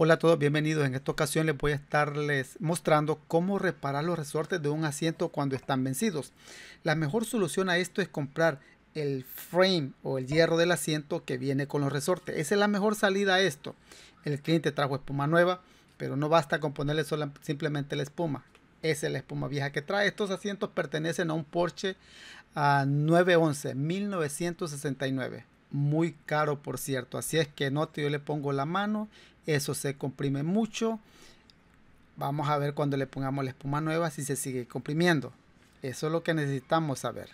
Hola a todos, bienvenidos. En esta ocasión les voy a estarles mostrando cómo reparar los resortes de un asiento cuando están vencidos. La mejor solución a esto es comprar el frame o el hierro del asiento que viene con los resortes. Esa es la mejor salida a esto. El cliente trajo espuma nueva, pero no basta con ponerle solo simplemente la espuma. Esa es la espuma vieja que trae. Estos asientos pertenecen a un Porsche a 911 1969 muy caro por cierto así es que note yo le pongo la mano eso se comprime mucho vamos a ver cuando le pongamos la espuma nueva si se sigue comprimiendo eso es lo que necesitamos saber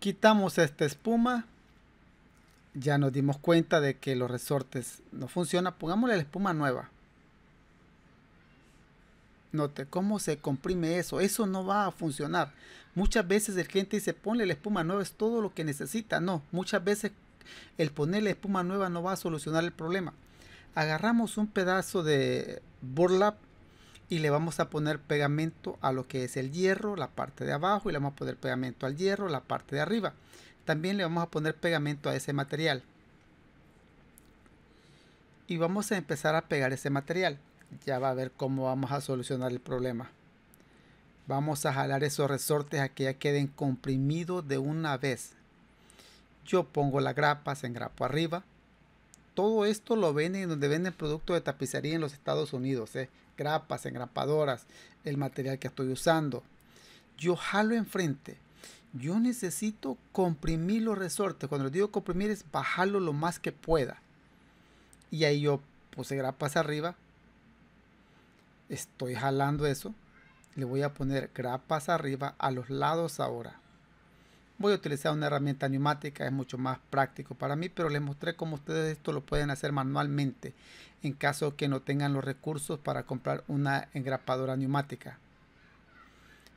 quitamos esta espuma ya nos dimos cuenta de que los resortes no funcionan pongamos la espuma nueva note cómo se comprime eso eso no va a funcionar Muchas veces el gente dice, ponle la espuma nueva, es todo lo que necesita. No, muchas veces el ponerle espuma nueva no va a solucionar el problema. Agarramos un pedazo de burlap y le vamos a poner pegamento a lo que es el hierro, la parte de abajo, y le vamos a poner pegamento al hierro, la parte de arriba. También le vamos a poner pegamento a ese material. Y vamos a empezar a pegar ese material. Ya va a ver cómo vamos a solucionar el problema. Vamos a jalar esos resortes a que ya queden comprimidos de una vez. Yo pongo las grapas en grapo arriba. Todo esto lo en donde venden productos de tapicería en los Estados Unidos. Eh. Grapas, engrapadoras, el material que estoy usando. Yo jalo enfrente. Yo necesito comprimir los resortes. Cuando digo comprimir es bajarlo lo más que pueda. Y ahí yo puse grapas arriba. Estoy jalando eso le voy a poner grapas arriba a los lados ahora. Voy a utilizar una herramienta neumática, es mucho más práctico para mí, pero les mostré cómo ustedes esto lo pueden hacer manualmente en caso que no tengan los recursos para comprar una engrapadora neumática.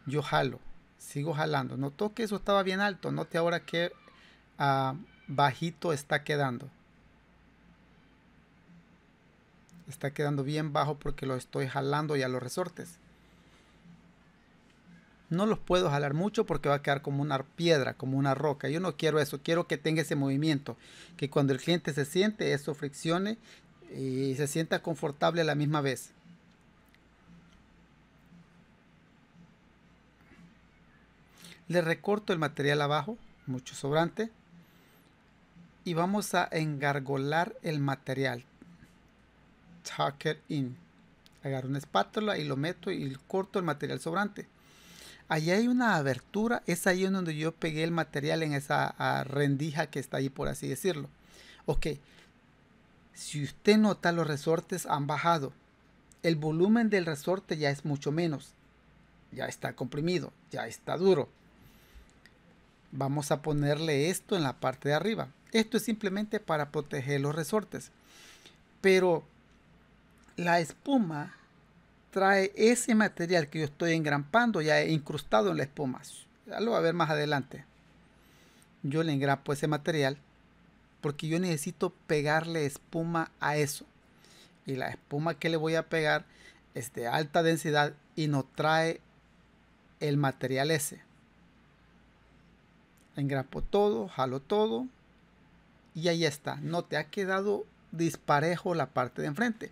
Yo jalo, sigo jalando. Notó que eso estaba bien alto, note ahora que ah, bajito está quedando. Está quedando bien bajo porque lo estoy jalando ya los resortes no los puedo jalar mucho porque va a quedar como una piedra, como una roca. Yo no quiero eso, quiero que tenga ese movimiento, que cuando el cliente se siente, eso friccione y se sienta confortable a la misma vez. Le recorto el material abajo, mucho sobrante, y vamos a engargolar el material. Tuck it in. Agarro una espátula y lo meto y corto el material sobrante Allí hay una abertura, es ahí en donde yo pegué el material en esa ah, rendija que está ahí, por así decirlo. Ok, si usted nota los resortes han bajado, el volumen del resorte ya es mucho menos, ya está comprimido, ya está duro. Vamos a ponerle esto en la parte de arriba. Esto es simplemente para proteger los resortes. Pero la espuma trae ese material que yo estoy engrampando ya incrustado en la espuma. Ya lo va a ver más adelante. Yo le engrapo ese material porque yo necesito pegarle espuma a eso. Y la espuma que le voy a pegar es de alta densidad y no trae el material ese. Engrapo todo, jalo todo y ahí está. No te ha quedado disparejo la parte de enfrente.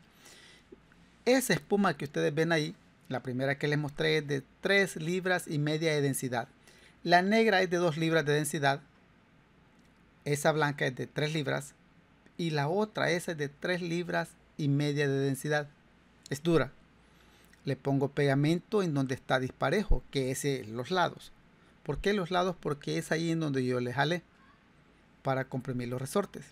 Esa espuma que ustedes ven ahí, la primera que les mostré es de 3 libras y media de densidad. La negra es de 2 libras de densidad. Esa blanca es de 3 libras. Y la otra, esa es de 3 libras y media de densidad. Es dura. Le pongo pegamento en donde está disparejo, que es los lados. ¿Por qué los lados? Porque es ahí en donde yo le jale para comprimir los resortes.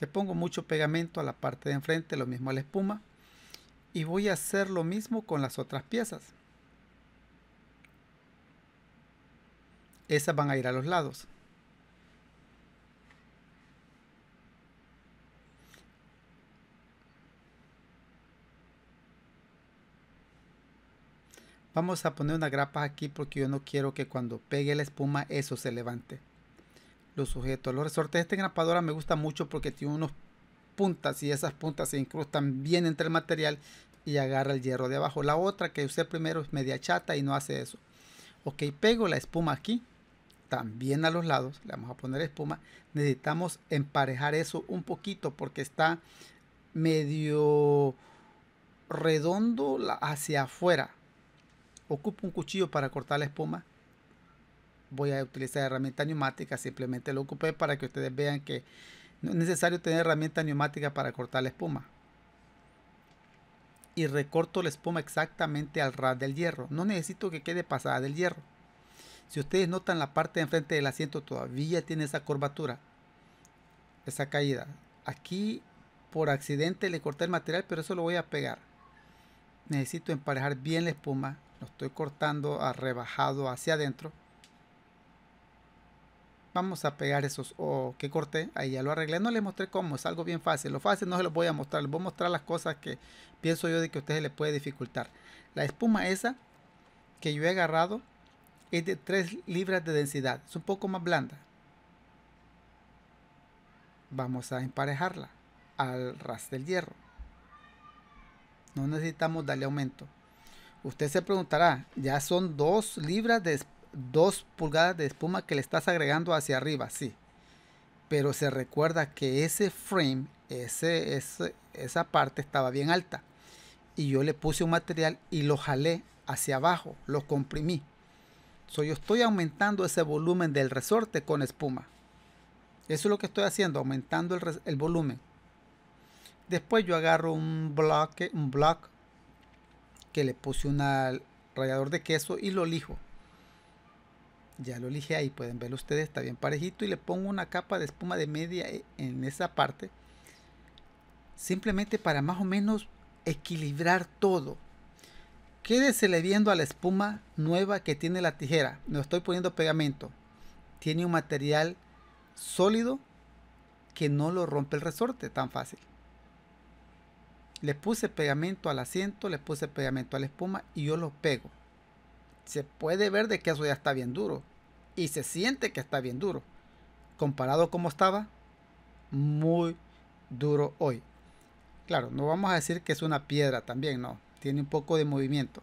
Le pongo mucho pegamento a la parte de enfrente, lo mismo a la espuma y voy a hacer lo mismo con las otras piezas. Esas van a ir a los lados. Vamos a poner unas grapas aquí porque yo no quiero que cuando pegue la espuma eso se levante. los sujeto. Los resortes de esta grapadora me gusta mucho porque tiene unos puntas y esas puntas se incrustan bien entre el material y agarra el hierro de abajo. La otra que usé primero es media chata y no hace eso. Ok, pego la espuma aquí, también a los lados, le vamos a poner espuma. Necesitamos emparejar eso un poquito porque está medio redondo hacia afuera. Ocupo un cuchillo para cortar la espuma. Voy a utilizar herramienta neumática, simplemente lo ocupé para que ustedes vean que no es necesario tener herramienta neumática para cortar la espuma. Y recorto la espuma exactamente al ras del hierro. No necesito que quede pasada del hierro. Si ustedes notan la parte de enfrente del asiento todavía tiene esa curvatura. Esa caída. Aquí por accidente le corté el material pero eso lo voy a pegar. Necesito emparejar bien la espuma. Lo estoy cortando a rebajado hacia adentro vamos a pegar esos o oh, que corté, ahí ya lo arreglé, no le mostré cómo, es algo bien fácil, lo fácil no se lo voy a mostrar, les voy a mostrar las cosas que pienso yo de que usted ustedes le puede dificultar. La espuma esa que yo he agarrado es de 3 libras de densidad, es un poco más blanda. Vamos a emparejarla al ras del hierro. No necesitamos darle aumento. Usted se preguntará, ya son 2 libras de espuma dos pulgadas de espuma que le estás agregando hacia arriba, sí. Pero se recuerda que ese frame, ese, esa parte estaba bien alta. Y yo le puse un material y lo jalé hacia abajo, lo comprimí. soy yo estoy aumentando ese volumen del resorte con espuma. Eso es lo que estoy haciendo, aumentando el, volumen. Después yo agarro un bloque, un block que le puse un rallador de queso y lo lijo ya lo elige ahí pueden verlo ustedes está bien parejito y le pongo una capa de espuma de media eh, en esa parte simplemente para más o menos equilibrar todo quédesele viendo a la espuma nueva que tiene la tijera no estoy poniendo pegamento tiene un material sólido que no lo rompe el resorte tan fácil le puse pegamento al asiento, le puse pegamento a la espuma y yo lo pego se puede ver de que eso ya está bien duro. Y se siente que está bien duro. Comparado como estaba, muy duro hoy. Claro, no vamos a decir que es una piedra también, no. Tiene un poco de movimiento.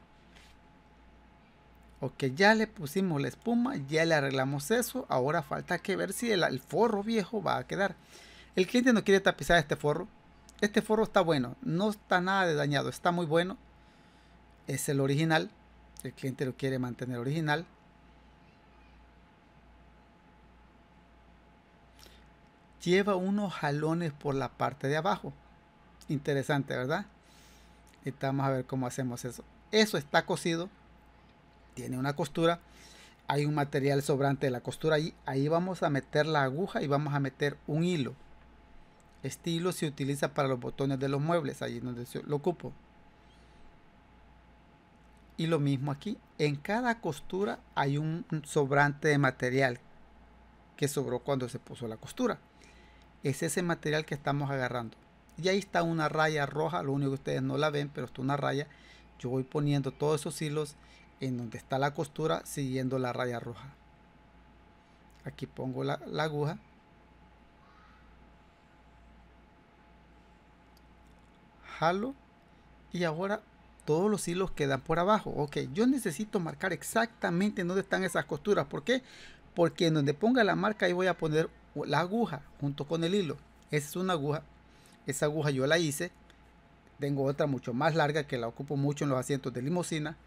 Ok, ya le pusimos la espuma, ya le arreglamos eso. Ahora falta que ver si el, el forro viejo va a quedar. El cliente no quiere tapizar este forro. Este forro está bueno, no está nada de dañado, está muy bueno. Es el original el cliente lo quiere mantener original. Lleva unos jalones por la parte de abajo. Interesante, ¿verdad? Estamos a ver cómo hacemos eso. Eso está cosido. Tiene una costura. Hay un material sobrante de la costura ahí. Ahí vamos a meter la aguja y vamos a meter un hilo. Este hilo se utiliza para los botones de los muebles, allí donde lo ocupo. Y lo mismo aquí, en cada costura hay un sobrante de material que sobró cuando se puso la costura. Es ese material que estamos agarrando. Y ahí está una raya roja, lo único que ustedes no la ven, pero está una raya. Yo voy poniendo todos esos hilos en donde está la costura siguiendo la raya roja. Aquí pongo la, aguja. halo y ahora todos los hilos quedan por abajo. Ok, yo necesito marcar exactamente dónde están esas costuras. ¿Por qué? Porque en donde ponga la marca ahí voy a poner la aguja junto con el hilo. Esa es una aguja. Esa aguja yo la hice. Tengo otra mucho más larga que la ocupo mucho en los asientos de limusina.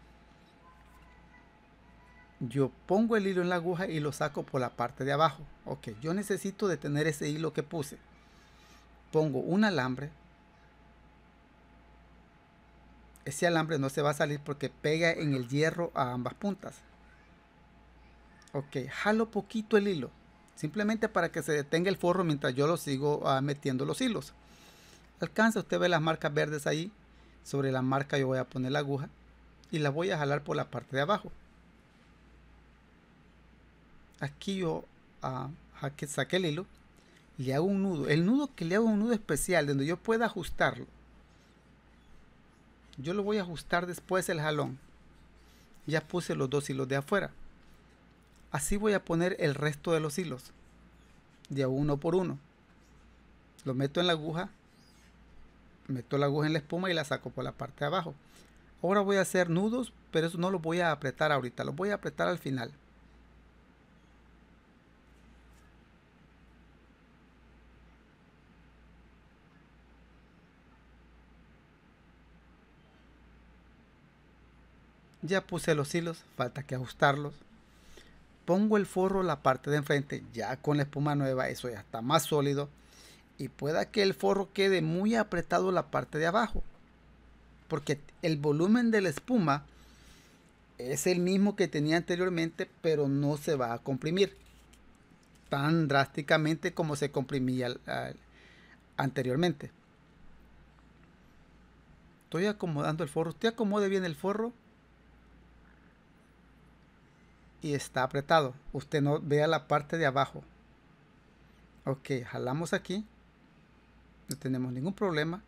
Yo pongo el hilo en la aguja y lo saco por la parte de abajo. Ok, yo necesito detener ese hilo que puse. Pongo un alambre, ese alambre no se va a salir porque pega en el hierro a ambas puntas. Ok, jalo poquito el hilo, simplemente para que se detenga el forro mientras yo lo sigo ah, metiendo los hilos. Alcanza, usted ve las marcas verdes ahí, sobre la marca yo voy a poner la aguja y la voy a jalar por la parte de abajo. Aquí yo ah, saqué el hilo, le hago un nudo. El nudo que le hago un nudo especial donde yo pueda ajustarlo yo lo voy a ajustar después el jalón ya puse los dos hilos de afuera así voy a poner el resto de los hilos de uno por uno lo meto en la aguja meto la aguja en la espuma y la saco por la parte de abajo ahora voy a hacer nudos pero eso no lo voy a apretar ahorita lo voy a apretar al final Ya puse los hilos, falta que ajustarlos. Pongo el forro la parte de enfrente, ya con la espuma nueva, eso ya está más sólido. Y pueda que el forro quede muy apretado la parte de abajo. Porque el volumen de la espuma es el mismo que tenía anteriormente, pero no se va a comprimir tan drásticamente como se comprimía anteriormente. Estoy acomodando el forro. Usted acomode bien el forro y está apretado. Usted no vea la parte de abajo. Ok, jalamos aquí. No tenemos ningún problema.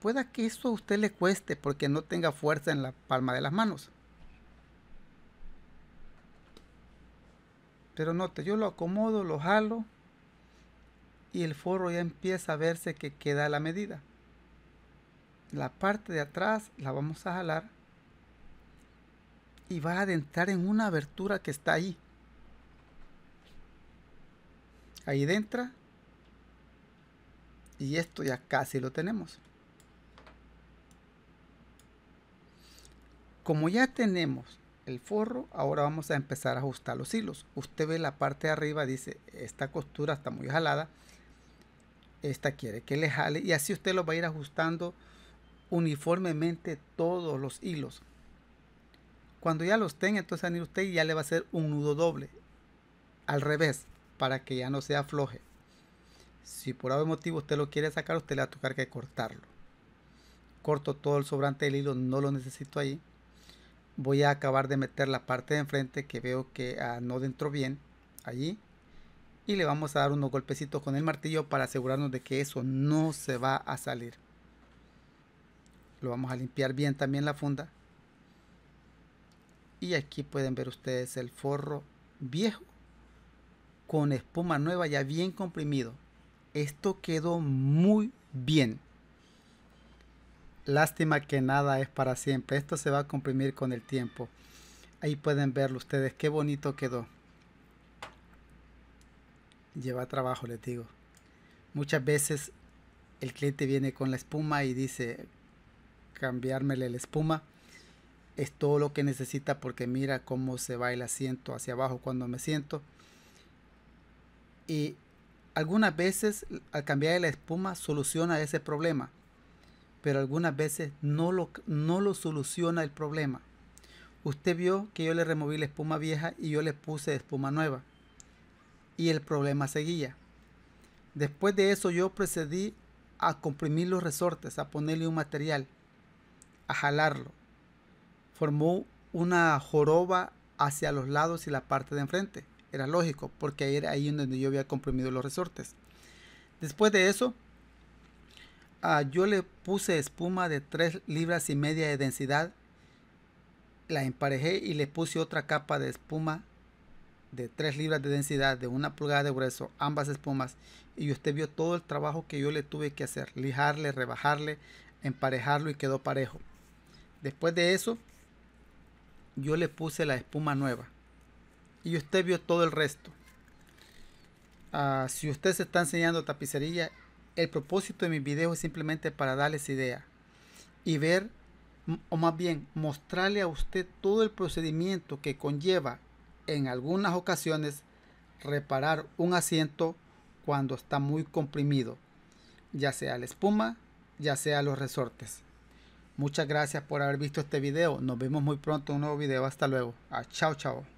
Pueda que esto a usted le cueste porque no tenga fuerza en la palma de las manos. Pero note, yo lo acomodo, lo jalo y el forro ya empieza a verse que queda a la medida. La parte de atrás la vamos a jalar y va a adentrar en una abertura que está ahí. Ahí entra. Y esto ya casi lo tenemos. Como ya tenemos el forro, ahora vamos a empezar a ajustar los hilos. Usted ve la parte de arriba, dice, esta costura está muy jalada. Esta quiere que le jale. Y así usted lo va a ir ajustando uniformemente todos los hilos. Cuando ya los tenga, entonces a usted ya le va a hacer un nudo doble. Al revés, para que ya no sea afloje. Si por algún motivo usted lo quiere sacar, usted le va a tocar que cortarlo. Corto todo el sobrante del hilo, no lo necesito ahí. Voy a acabar de meter la parte de enfrente que veo que ah, no dentro bien. Allí. Y le vamos a dar unos golpecitos con el martillo para asegurarnos de que eso no se va a salir. Lo vamos a limpiar bien también la funda y aquí pueden ver ustedes el forro viejo con espuma nueva ya bien comprimido. Esto quedó muy bien. Lástima que nada es para siempre. Esto se va a comprimir con el tiempo. Ahí pueden verlo ustedes. Qué bonito quedó. Lleva trabajo, les digo. Muchas veces el cliente viene con la espuma y dice cambiármele la espuma es todo lo que necesita porque mira cómo se va el asiento hacia abajo cuando me siento. Y algunas veces al cambiar la espuma soluciona ese problema, pero algunas veces no lo, no lo soluciona el problema. Usted vio que yo le removí la espuma vieja y yo le puse espuma nueva. Y el problema seguía. Después de eso yo procedí a comprimir los resortes, a ponerle un material, a jalarlo formó una joroba hacia los lados y la parte de enfrente. Era lógico, porque era ahí donde yo había comprimido los resortes. Después de eso, ah, yo le puse espuma de 3 libras y media de densidad, la emparejé y le puse otra capa de espuma de 3 libras de densidad, de una pulgada de grueso, ambas espumas. Y usted vio todo el trabajo que yo le tuve que hacer, lijarle, rebajarle, emparejarlo y quedó parejo. Después de eso, yo le puse la espuma nueva. Y usted vio todo el resto. Ah, si usted se está enseñando tapicería, el propósito de mi video es simplemente para darles idea. Y ver, o más bien, mostrarle a usted todo el procedimiento que conlleva en algunas ocasiones reparar un asiento cuando está muy comprimido. Ya sea la espuma, ya sea los resortes. Muchas gracias por haber visto este video. Nos vemos muy pronto en un nuevo video. Hasta luego. Ah, chao, chao.